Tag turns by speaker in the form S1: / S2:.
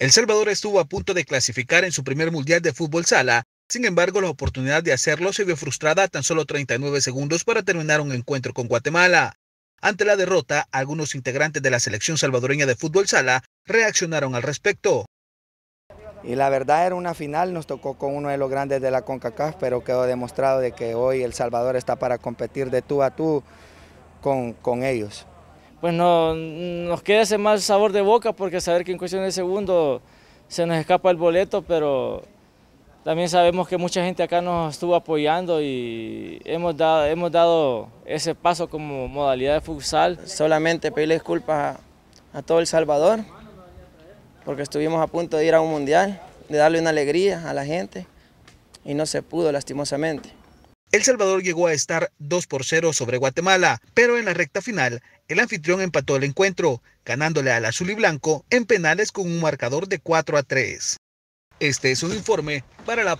S1: El Salvador estuvo a punto de clasificar en su primer mundial de fútbol sala, sin embargo la oportunidad de hacerlo se vio frustrada a tan solo 39 segundos para terminar un encuentro con Guatemala. Ante la derrota, algunos integrantes de la selección salvadoreña de fútbol sala reaccionaron al respecto.
S2: Y la verdad era una final, nos tocó con uno de los grandes de la CONCACAF, pero quedó demostrado de que hoy El Salvador está para competir de tú a tú con, con ellos
S3: pues no, nos queda ese mal sabor de boca porque saber que en cuestión de segundo se nos escapa el boleto, pero también sabemos que mucha gente acá nos estuvo apoyando y hemos dado, hemos dado ese paso como modalidad de futsal. Solamente pedirle disculpas a todo El Salvador
S4: porque estuvimos a punto de ir a un mundial, de darle una alegría a la gente
S1: y no se pudo lastimosamente. El Salvador llegó a estar 2 por 0 sobre Guatemala, pero en la recta final, el anfitrión empató el encuentro, ganándole al azul y blanco en penales con un marcador de 4 a 3. Este es un informe para la